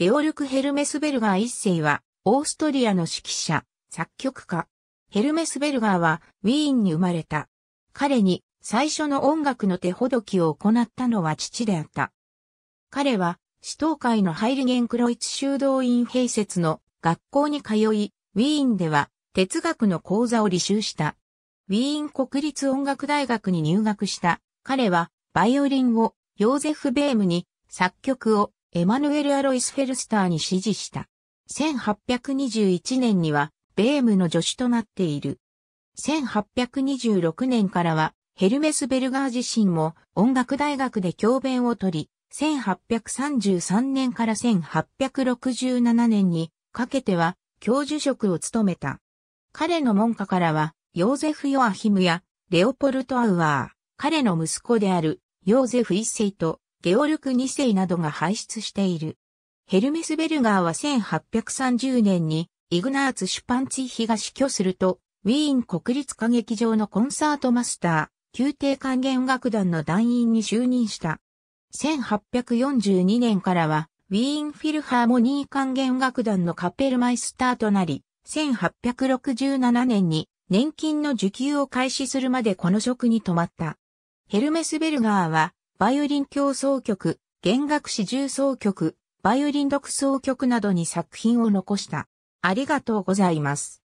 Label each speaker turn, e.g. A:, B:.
A: ゲ
B: オルク・ヘルメスベルガー一世は、オーストリアの指揮者、作曲家。ヘルメスベルガーは、ウィーンに生まれた。彼に、最初の音楽の手ほどきを行ったのは父であった。彼は、死闘会のハイリゲンクロイツ修道院併設の学校に通い、ウィーンでは哲学の講座を履修した。ウィーン国立音楽大学に入学した。彼はバイオリンをヨーゼフ・ベームに作曲をエマヌエル・アロイス・フェルスターに指示した。1821年には、ベームの助手となっている。1826年からは、ヘルメス・ベルガー自身も音楽大学で教鞭をとり、1833年から1867年にかけては教授職を務めた。彼の門下からは、ヨーゼフ・ヨアヒムやレオポルト・アウアー、彼の息子であるヨーゼフ一世とゲオルク2世などが輩出している。ヘルメスベルガーは1830年にイグナーツ・シュパンツィヒが死去すると、ウィーン国立歌劇場のコンサートマスター、宮廷管弦楽団の団員に就任した。1842年からは、ウィーンフィルハーモニー管弦楽団のカペルマイスターとなり、1867年に年金の受給を開始するまでこの職に止まった。ヘルメスベルガーはバイオリン協奏曲、弦楽四重奏曲、バイオリン独奏曲などに作品を残した。ありがとうございます。